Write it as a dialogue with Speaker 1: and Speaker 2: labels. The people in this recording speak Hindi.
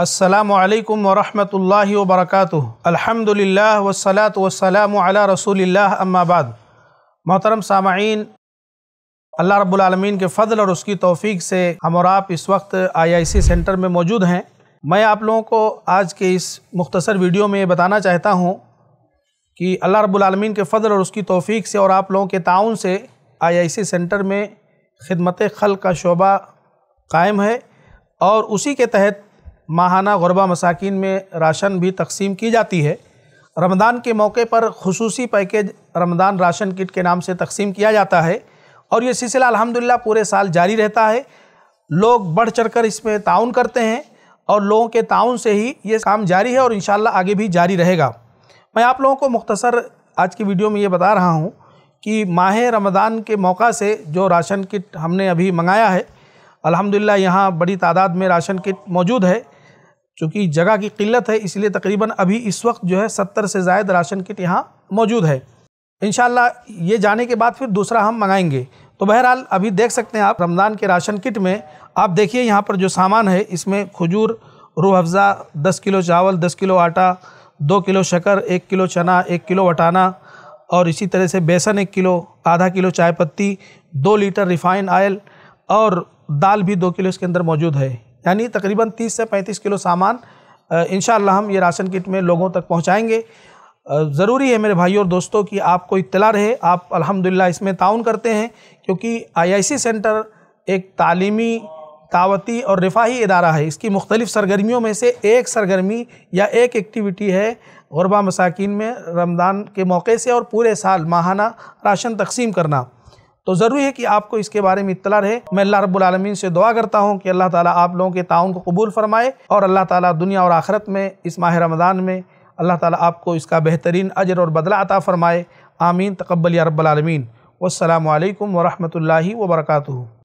Speaker 1: असलकम वरहमल वबरक अलहमदिल्ला वसलात वसलाम रसूल अम्माबाद मोहतरम सामीन अल्लाह रब्लमीन के फ़ल और उसकी तोफ़ी से हम और आप इस वक्त आईआईसी सेंटर में मौजूद हैं मैं आप लोगों को आज के इस मुख्तसर वीडियो में ये बताना चाहता हूँ कि अल्लाह रब्लमीन के फ़ल और उसकी तोफ़ी से और आप लोगों के ताउन से आईआईसी सेंटर में खदमत खल का शोबा कायम है और उसी के तहत माहाना गरबा मसाकिन में राशन भी तकसीम की जाती है रमदान के मौके पर खसूस पैकेज रमदान राशन किट के नाम से तकसीम किया जाता है और ये सिलसिला अलहमदिल्ला पूरे साल जारी रहता है लोग बढ़ चढ़ कर इसमें ताउन करते हैं और लोगों के ताउन से ही ये काम जारी है और इन आगे भी जारी रहेगा मैं आप लोगों को मुख्तसर आज की वीडियो में ये बता रहा हूँ कि माह रमदान के मौका से जो राशन किट हमने अभी मंगाया है अलहमदिल्ला यहाँ बड़ी तादाद में राशन किट मौजूद है चूँकि जगह की किल्लत है इसलिए तकरीबन अभी इस वक्त जो है सत्तर से ज़ायद राशन किट यहाँ मौजूद है इन ये जाने के बाद फिर दूसरा हम मंगाएंगे तो बहरहाल अभी देख सकते हैं आप रमज़ान के राशन किट में आप देखिए यहाँ पर जो सामान है इसमें खजूर रूह अफ़ज़ा दस किलो चावल दस किलो आटा दो किलो शकर एक किलो चना एक किलो वटाना और इसी तरह से बेसन एक किलो आधा किलो चाय पत्ती दो लीटर रिफाइंड आयल और दाल भी दो किलो इसके अंदर मौजूद है यानी तकरीबन 30 से 35 किलो सामान इन हम ये राशन किट में लोगों तक पहुँचाएँगे ज़रूरी है मेरे भाई और दोस्तों कि आपको इतला रहे आप अल्हम्दुलिल्लाह इसमें ताउन करते हैं क्योंकि आईआईसी सेंटर एक तालीमी दावती और रिफाही इदारा है इसकी मुख्तलिफ़ सरगर्मियों में से एक सरगर्मी या एक एक्टिविटी है गरबा मसाकिन में रमज़ान के मौके से और पूरे साल माहाना राशन तकसीम करना तो ज़रूरी है कि आपको इसके बारे में इतला रहे मैं अल्लाह रब्बुल से दुआ करता हूँ कि अल्लाह ताला आप लोगों के ताउन को कबूल फरमाए और अल्लाह ताला दुनिया और आखरत में इस माह रमज़ान में अल्लाह ताला आपको इसका बेहतरीन अजर और बदला अता फ़रमाए आमीन तकबल या रब्बालमीन वालकम वरहमल वर्का